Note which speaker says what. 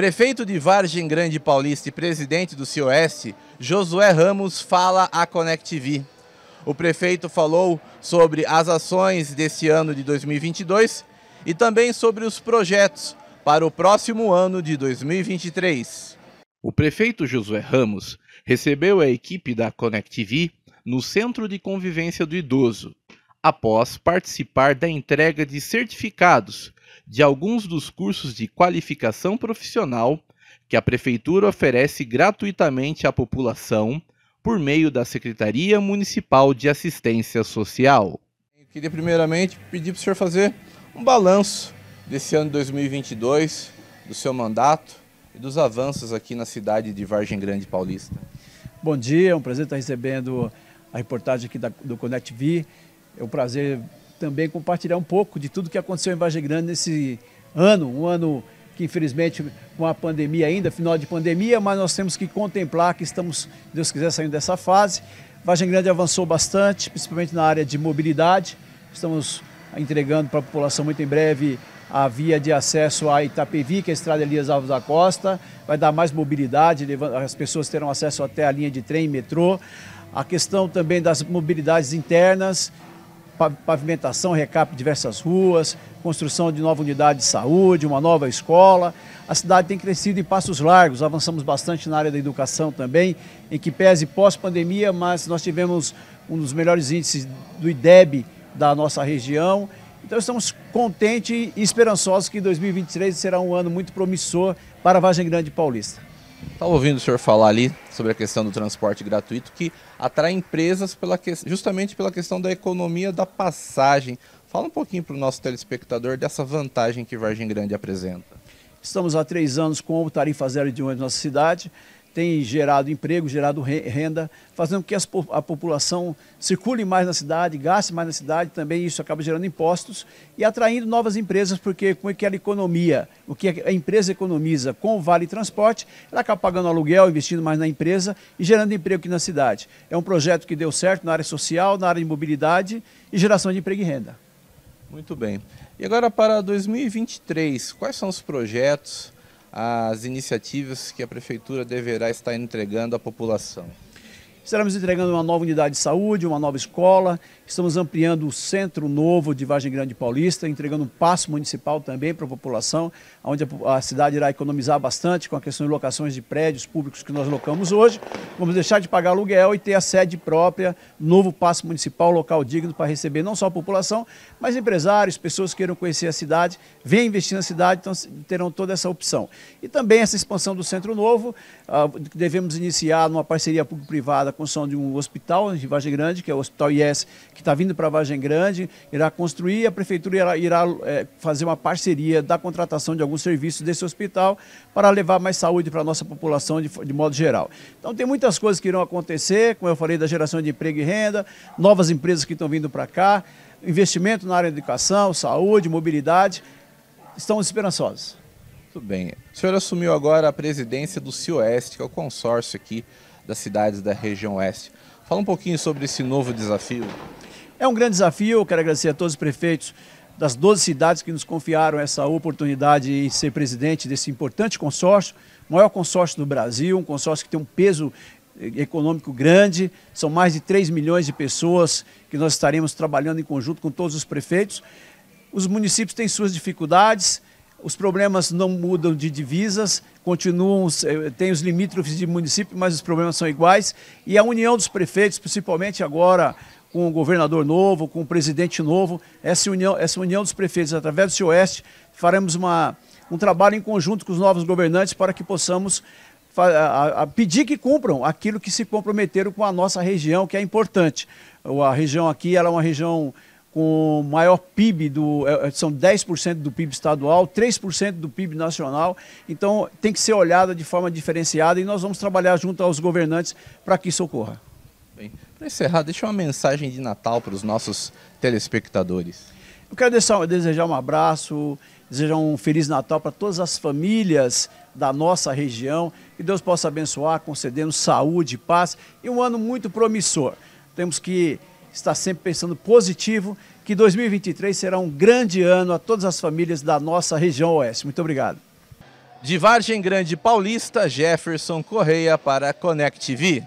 Speaker 1: Prefeito de Vargem Grande Paulista e presidente do CIOeste, Josué Ramos fala à ConnectV. O prefeito falou sobre as ações desse ano de 2022 e também sobre os projetos para o próximo ano de 2023. O prefeito Josué Ramos recebeu a equipe da ConnectV no Centro de Convivência do Idoso, após participar da entrega de certificados de alguns dos cursos de qualificação profissional que a Prefeitura oferece gratuitamente à população por meio da Secretaria Municipal de Assistência Social. Eu queria primeiramente pedir para o senhor fazer um balanço desse ano 2022, do seu mandato e dos avanços aqui na cidade de Vargem Grande Paulista.
Speaker 2: Bom dia, é um prazer estar recebendo a reportagem aqui da, do ConectV. É um prazer também compartilhar um pouco de tudo que aconteceu em Vargem Grande nesse ano, um ano que infelizmente com a pandemia ainda, final de pandemia, mas nós temos que contemplar que estamos, Deus quiser, saindo dessa fase. Vargem Grande avançou bastante, principalmente na área de mobilidade. Estamos entregando para a população muito em breve a via de acesso a Itapevi, que é a estrada Elias Alves da Costa, vai dar mais mobilidade, as pessoas terão acesso até a linha de trem, metrô. A questão também das mobilidades internas, pavimentação, recap de diversas ruas, construção de nova unidade de saúde, uma nova escola. A cidade tem crescido em passos largos, avançamos bastante na área da educação também, em que pese pós-pandemia, mas nós tivemos um dos melhores índices do IDEB da nossa região. Então estamos contentes e esperançosos que 2023 será um ano muito promissor para a Vargem Grande Paulista.
Speaker 1: Estava ouvindo o senhor falar ali sobre a questão do transporte gratuito que atrai empresas pela que... justamente pela questão da economia da passagem. Fala um pouquinho para o nosso telespectador dessa vantagem que Vargem Grande apresenta.
Speaker 2: Estamos há três anos com o tarifa zero de ônibus na nossa cidade tem gerado emprego, gerado renda, fazendo com que a população circule mais na cidade, gaste mais na cidade, também isso acaba gerando impostos e atraindo novas empresas, porque com aquela economia, o que a empresa economiza com o Vale Transporte, ela acaba pagando aluguel, investindo mais na empresa e gerando emprego aqui na cidade. É um projeto que deu certo na área social, na área de mobilidade e geração de emprego e renda. Muito bem. E agora para 2023, quais são os projetos?
Speaker 1: as iniciativas que a Prefeitura deverá estar entregando à população.
Speaker 2: Estaremos entregando uma nova unidade de saúde, uma nova escola. Estamos ampliando o Centro Novo de Vargem Grande Paulista, entregando um passo municipal também para a população, onde a cidade irá economizar bastante com a questão de locações de prédios públicos que nós locamos hoje. Vamos deixar de pagar aluguel e ter a sede própria, novo passo municipal, local digno para receber não só a população, mas empresários, pessoas que queiram conhecer a cidade, venham investir na cidade, então terão toda essa opção. E também essa expansão do Centro Novo, ah, devemos iniciar numa parceria público-privada construção de um hospital em Vargem Grande, que é o Hospital IES, que está vindo para Vargem Grande, irá construir, a prefeitura irá, irá é, fazer uma parceria da contratação de alguns serviços desse hospital para levar mais saúde para a nossa população de, de modo geral. Então tem muitas coisas que irão acontecer, como eu falei, da geração de emprego e renda, novas empresas que estão vindo para cá, investimento na área de educação, saúde, mobilidade, estamos esperançosos. Muito bem. O senhor
Speaker 1: assumiu agora a presidência do CIOeste, que é o consórcio aqui das cidades da região oeste.
Speaker 2: Fala um pouquinho sobre esse novo desafio. É um grande desafio, quero agradecer a todos os prefeitos das 12 cidades que nos confiaram essa oportunidade de ser presidente desse importante consórcio, maior consórcio do Brasil, um consórcio que tem um peso eh, econômico grande, são mais de 3 milhões de pessoas que nós estaremos trabalhando em conjunto com todos os prefeitos. Os municípios têm suas dificuldades, os problemas não mudam de divisas, continuam, eh, tem os limítrofes de município, mas os problemas são iguais. E a união dos prefeitos, principalmente agora com o governador novo, com o presidente novo, essa união, essa união dos prefeitos através do Sul Oeste, faremos uma, um trabalho em conjunto com os novos governantes para que possamos a, a pedir que cumpram aquilo que se comprometeram com a nossa região, que é importante. A região aqui ela é uma região com maior PIB, do, é, é, são 10% do PIB estadual, 3% do PIB nacional. Então, tem que ser olhada de forma diferenciada e nós vamos trabalhar junto aos governantes para que isso ocorra. Bem, para encerrar, deixa uma mensagem de Natal para os nossos telespectadores. Eu quero deixar, desejar um abraço, desejar um Feliz Natal para todas as famílias da nossa região. Que Deus possa abençoar, concedendo saúde, paz e um ano muito promissor. Temos que estar sempre pensando positivo, que 2023 será um grande ano a todas as famílias da nossa região Oeste. Muito obrigado. De
Speaker 1: Vargem Grande Paulista, Jefferson Correia para Connect TV.